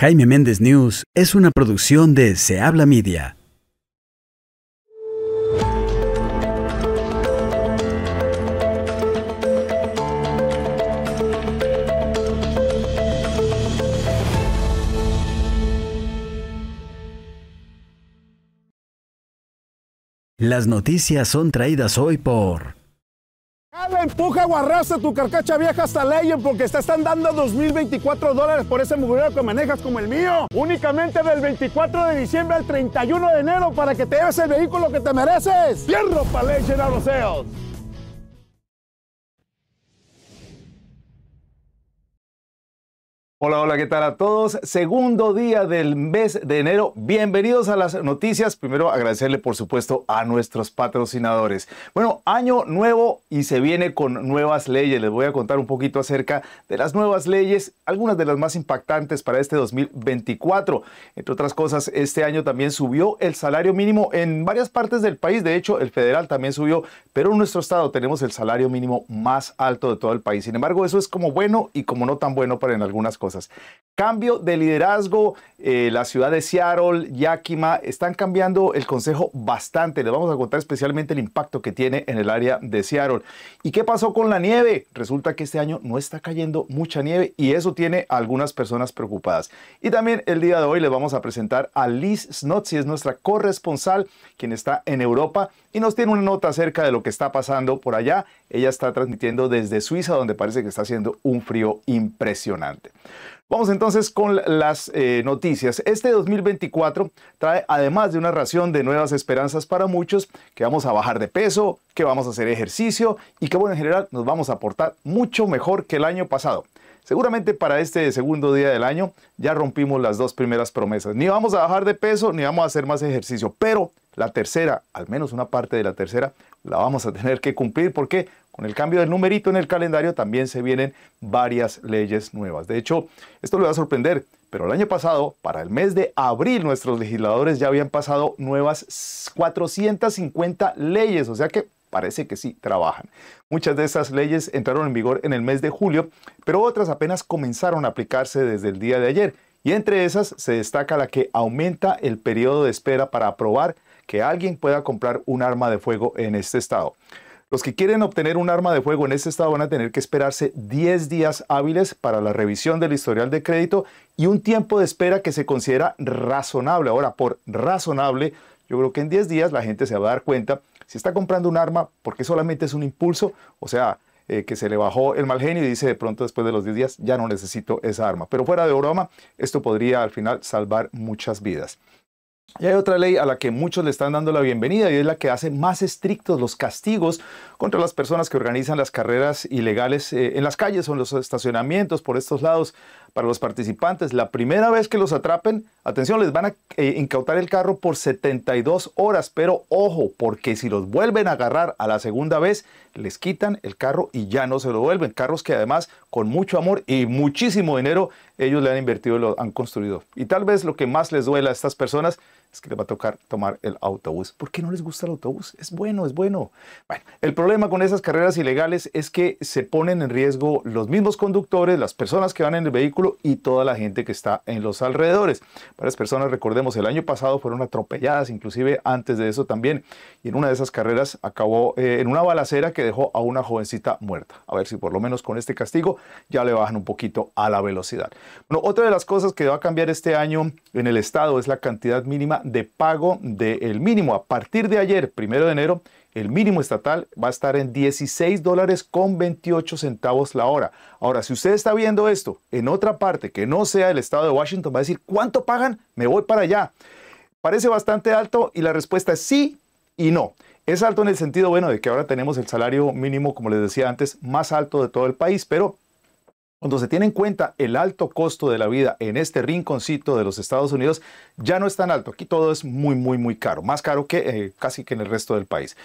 Jaime Méndez News es una producción de Se Habla Media. Las noticias son traídas hoy por empuja o arrastra tu carcacha vieja hasta Leyen porque te están dando 2.024 dólares por ese mugrero que manejas como el mío. Únicamente del 24 de diciembre al 31 de enero para que te lleves el vehículo que te mereces. ¡Fierro para Leyen Auto Hola, hola, ¿qué tal a todos? Segundo día del mes de enero. Bienvenidos a las noticias. Primero agradecerle, por supuesto, a nuestros patrocinadores. Bueno, año nuevo y se viene con nuevas leyes. Les voy a contar un poquito acerca de las nuevas leyes, algunas de las más impactantes para este 2024. Entre otras cosas, este año también subió el salario mínimo en varias partes del país. De hecho, el federal también subió, pero en nuestro estado tenemos el salario mínimo más alto de todo el país. Sin embargo, eso es como bueno y como no tan bueno para en algunas cosas. Cambio de liderazgo, eh, la ciudad de Seattle, Yakima, están cambiando el consejo bastante. Les vamos a contar especialmente el impacto que tiene en el área de Seattle. ¿Y qué pasó con la nieve? Resulta que este año no está cayendo mucha nieve y eso tiene algunas personas preocupadas. Y también el día de hoy les vamos a presentar a Liz Snotzi, es nuestra corresponsal, quien está en Europa y nos tiene una nota acerca de lo que está pasando por allá. Ella está transmitiendo desde Suiza, donde parece que está haciendo un frío impresionante. Vamos entonces con las eh, noticias. Este 2024 trae, además de una ración de nuevas esperanzas para muchos, que vamos a bajar de peso, que vamos a hacer ejercicio y que, bueno, en general nos vamos a aportar mucho mejor que el año pasado. Seguramente para este segundo día del año ya rompimos las dos primeras promesas. Ni vamos a bajar de peso, ni vamos a hacer más ejercicio, pero la tercera, al menos una parte de la tercera, la vamos a tener que cumplir porque con el cambio del numerito en el calendario también se vienen varias leyes nuevas. De hecho, esto le va a sorprender, pero el año pasado, para el mes de abril, nuestros legisladores ya habían pasado nuevas 450 leyes, o sea que parece que sí trabajan. Muchas de esas leyes entraron en vigor en el mes de julio, pero otras apenas comenzaron a aplicarse desde el día de ayer. Y entre esas se destaca la que aumenta el periodo de espera para aprobar que alguien pueda comprar un arma de fuego en este estado. Los que quieren obtener un arma de fuego en este estado van a tener que esperarse 10 días hábiles para la revisión del historial de crédito y un tiempo de espera que se considera razonable. Ahora, por razonable, yo creo que en 10 días la gente se va a dar cuenta si está comprando un arma porque solamente es un impulso, o sea, eh, que se le bajó el mal genio y dice de pronto después de los 10 días ya no necesito esa arma. Pero fuera de broma, esto podría al final salvar muchas vidas. Y hay otra ley a la que muchos le están dando la bienvenida y es la que hace más estrictos los castigos contra las personas que organizan las carreras ilegales eh, en las calles o en los estacionamientos por estos lados para los participantes. La primera vez que los atrapen, atención, les van a eh, incautar el carro por 72 horas, pero ojo, porque si los vuelven a agarrar a la segunda vez, les quitan el carro y ya no se lo vuelven. Carros que además con mucho amor y muchísimo dinero ellos le han invertido y lo han construido. Y tal vez lo que más les duela a estas personas es que les va a tocar tomar el autobús. ¿Por qué no les gusta el autobús? Es bueno, es bueno. Bueno, el problema con esas carreras ilegales es que se ponen en riesgo los mismos conductores, las personas que van en el vehículo y toda la gente que está en los alrededores. Varias personas, recordemos, el año pasado fueron atropelladas, inclusive antes de eso también, y en una de esas carreras acabó eh, en una balacera que dejó a una jovencita muerta. A ver si por lo menos con este castigo ya le bajan un poquito a la velocidad. Bueno, otra de las cosas que va a cambiar este año en el estado es la cantidad mínima de pago del mínimo. A partir de ayer, primero de enero, el mínimo estatal va a estar en 16 dólares con 28 centavos la hora. Ahora, si usted está viendo esto en otra parte que no sea el estado de Washington, va a decir, ¿cuánto pagan? Me voy para allá. Parece bastante alto y la respuesta es sí y no. Es alto en el sentido, bueno, de que ahora tenemos el salario mínimo, como les decía antes, más alto de todo el país, pero cuando se tiene en cuenta el alto costo de la vida en este rinconcito de los Estados Unidos, ya no es tan alto. Aquí todo es muy, muy, muy caro. Más caro que eh, casi que en el resto del país.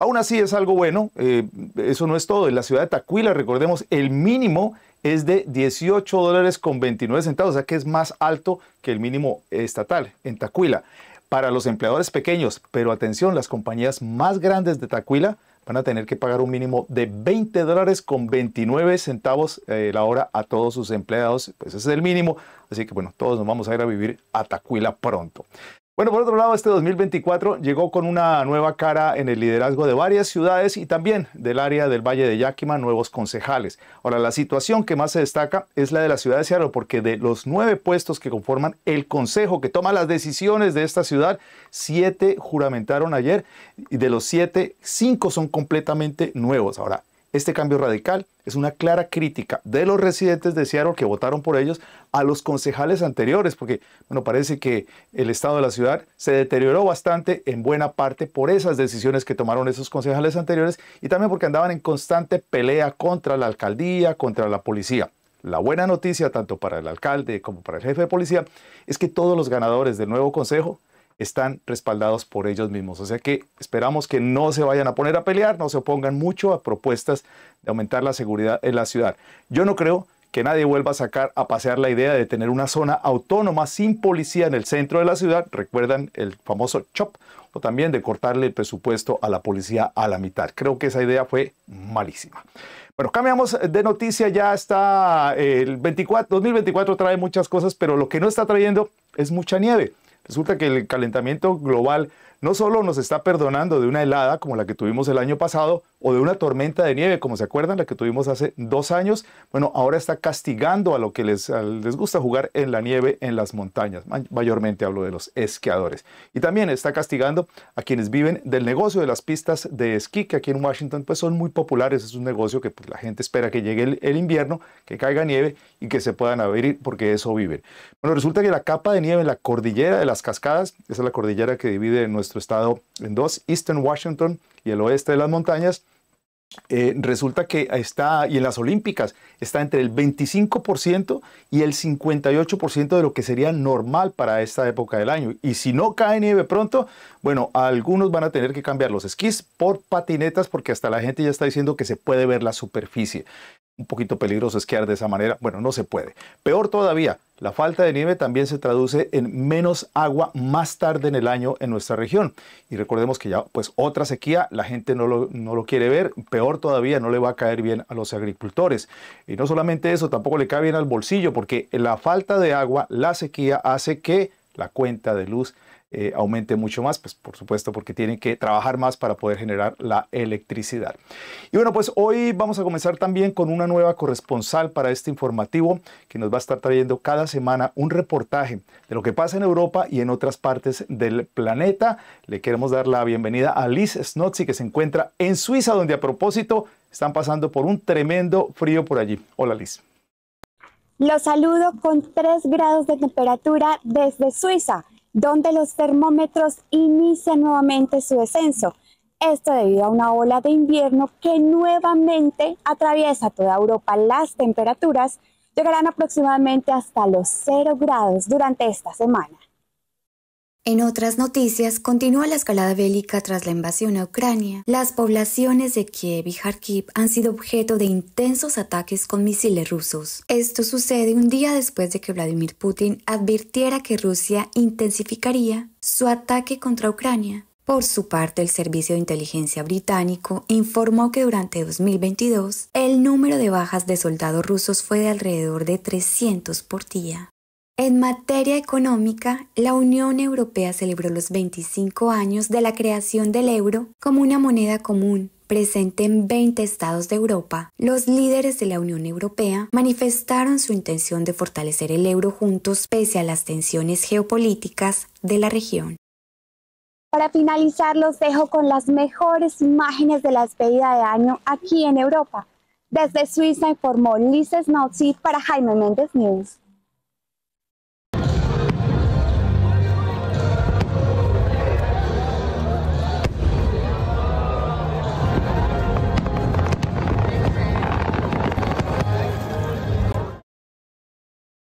Aún así es algo bueno. Eh, eso no es todo. En la ciudad de Tacuila, recordemos, el mínimo es de 18 dólares con 29 centavos, o sea que es más alto que el mínimo estatal en Tacuila. Para los empleadores pequeños, pero atención, las compañías más grandes de Tacuila van a tener que pagar un mínimo de 20 dólares con 29 centavos eh, la hora a todos sus empleados. Pues ese es el mínimo. Así que bueno, todos nos vamos a ir a vivir a Tacuila pronto. Bueno, por otro lado, este 2024 llegó con una nueva cara en el liderazgo de varias ciudades y también del área del Valle de Yaquima, nuevos concejales. Ahora, la situación que más se destaca es la de la ciudad de Seattle, porque de los nueve puestos que conforman el consejo que toma las decisiones de esta ciudad, siete juramentaron ayer y de los siete, cinco son completamente nuevos. Ahora, este cambio radical es una clara crítica de los residentes de Seattle que votaron por ellos a los concejales anteriores, porque bueno, parece que el estado de la ciudad se deterioró bastante en buena parte por esas decisiones que tomaron esos concejales anteriores y también porque andaban en constante pelea contra la alcaldía, contra la policía. La buena noticia, tanto para el alcalde como para el jefe de policía, es que todos los ganadores del nuevo consejo están respaldados por ellos mismos. O sea que esperamos que no se vayan a poner a pelear, no se opongan mucho a propuestas de aumentar la seguridad en la ciudad. Yo no creo que nadie vuelva a sacar a pasear la idea de tener una zona autónoma sin policía en el centro de la ciudad. Recuerdan el famoso CHOP o también de cortarle el presupuesto a la policía a la mitad. Creo que esa idea fue malísima. Bueno, cambiamos de noticia, ya está eh, el 24, 2024 trae muchas cosas, pero lo que no está trayendo es mucha nieve. Resulta que el calentamiento global no solo nos está perdonando de una helada como la que tuvimos el año pasado o de una tormenta de nieve, como se acuerdan, la que tuvimos hace dos años, bueno, ahora está castigando a lo que les, les gusta jugar en la nieve en las montañas. Mayormente hablo de los esquiadores. Y también está castigando a quienes viven del negocio de las pistas de esquí, que aquí en Washington pues son muy populares. Es un negocio que pues, la gente espera que llegue el, invierno, que caiga nieve y que se puedan abrir porque eso viven. Bueno, resulta que la capa de nieve en la cordillera de las cascadas, esa es la cordillera que divide nuestro estado en dos, Eastern Washington y el oeste de las montañas, eh, resulta que está, y en las Olímpicas, está entre el 25% y el 58% de lo que sería normal para esta época del año. Y si no cae nieve pronto, bueno, algunos van a tener que cambiar los esquís por patinetas porque hasta la gente ya está diciendo que se puede ver la superficie un poquito peligroso esquiar de esa manera. Bueno, no se puede. Peor todavía, la falta de nieve también se traduce en menos agua más tarde en el año en nuestra región. Y recordemos que ya, pues otra sequía, la gente no lo, no lo quiere ver, peor todavía, no le va a caer bien a los agricultores. Y no solamente eso, tampoco le cae bien al bolsillo, porque la falta de agua, la sequía, hace que la cuenta de luz eh, aumente mucho más, pues por supuesto porque tienen que trabajar más para poder generar la electricidad. Y bueno, pues hoy vamos a comenzar también con una nueva corresponsal para este informativo que nos va a estar trayendo cada semana un reportaje de lo que pasa en Europa y en otras partes del planeta. Le queremos dar la bienvenida a Liz Snotzi que se encuentra en Suiza, donde a propósito están pasando por un tremendo frío por allí. Hola Liz. Los saludo con 3 grados de temperatura desde Suiza, donde los termómetros inician nuevamente su descenso. Esto debido a una ola de invierno que nuevamente atraviesa toda Europa. Las temperaturas llegarán aproximadamente hasta los 0 grados durante esta semana. En otras noticias, continúa la escalada bélica tras la invasión a Ucrania. Las poblaciones de Kiev y Kharkiv han sido objeto de intensos ataques con misiles rusos. Esto sucede un día después de que Vladimir Putin advirtiera que Rusia intensificaría su ataque contra Ucrania. Por su parte, el Servicio de Inteligencia Británico informó que durante 2022 el número de bajas de soldados rusos fue de alrededor de 300 por día. En materia económica, la Unión Europea celebró los 25 años de la creación del euro como una moneda común presente en 20 estados de Europa, los líderes de la Unión Europea manifestaron su intención de fortalecer el euro juntos pese a las tensiones geopolíticas de la región. Para finalizar, los dejo con las mejores imágenes de la despedida de año aquí en Europa. Desde Suiza informó Lisa Snowseed para Jaime Méndez News.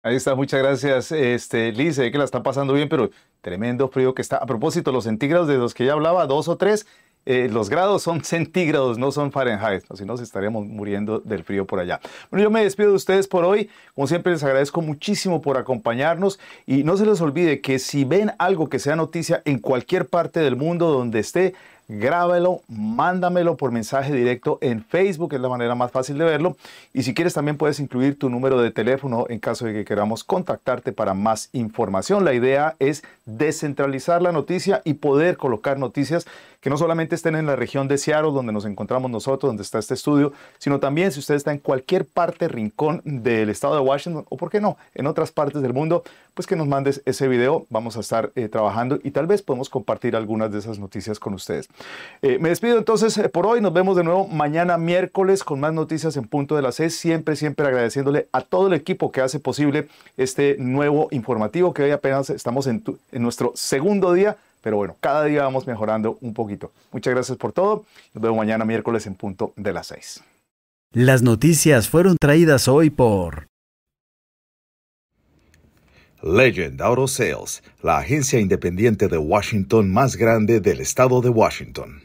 Ahí está, muchas gracias, este, Liz. Sé que la están pasando bien, pero tremendo frío que está. A propósito, los centígrados de los que ya hablaba, dos o tres, eh, los grados son centígrados, no son Fahrenheit, si no, estaríamos muriendo del frío por allá. Bueno, yo me despido de ustedes por hoy. Como siempre, les agradezco muchísimo por acompañarnos y no se les olvide que si ven algo que sea noticia en cualquier parte del mundo donde esté, Grábelo, mándamelo por mensaje directo en Facebook, es la manera más fácil de verlo. Y si quieres también puedes incluir tu número de teléfono en caso de que queramos contactarte para más información. La idea es descentralizar la noticia y poder colocar noticias que no solamente estén en la región de Seattle, donde nos encontramos nosotros, donde está este estudio, sino también si usted está en cualquier parte, rincón del estado de Washington, o por qué no, en otras partes del mundo, pues que nos mandes ese video, vamos a estar eh, trabajando y tal vez podemos compartir algunas de esas noticias con ustedes. Eh, me despido entonces eh, por hoy. Nos vemos de nuevo mañana miércoles con más noticias en punto de las seis. Siempre, siempre agradeciéndole a todo el equipo que hace posible este nuevo informativo que hoy apenas estamos en, nuestro segundo día. Pero bueno, cada día vamos mejorando un poquito. Muchas gracias por todo. Nos vemos mañana miércoles en punto de las seis. Las noticias fueron traídas hoy por... Legend Auto Sales, la agencia independiente de Washington más grande del estado de Washington.